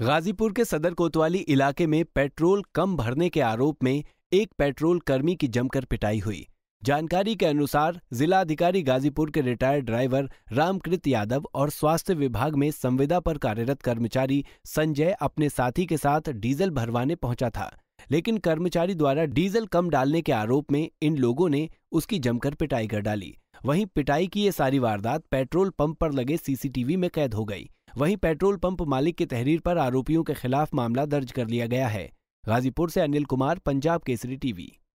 गाजीपुर के सदर कोतवाली इलाके में पेट्रोल कम भरने के आरोप में एक पेट्रोल कर्मी की जमकर पिटाई हुई जानकारी के अनुसार जिलाधिकारी गाजीपुर के रिटायर्ड ड्राइवर रामकृत यादव और स्वास्थ्य विभाग में संविदा पर कार्यरत कर्मचारी संजय अपने साथी के साथ डीजल भरवाने पहुंचा था लेकिन कर्मचारी द्वारा डीजल कम डालने के आरोप में इन लोगों ने उसकी जमकर पिटाई कर डाली वहीं पिटाई की ये सारी वारदात पेट्रोल पंप पर लगे सीसीटीवी में कैद हो गई वहीं पेट्रोल पंप मालिक की तहरीर पर आरोपियों के खिलाफ मामला दर्ज कर लिया गया है गाजीपुर से अनिल कुमार पंजाब केसरी टीवी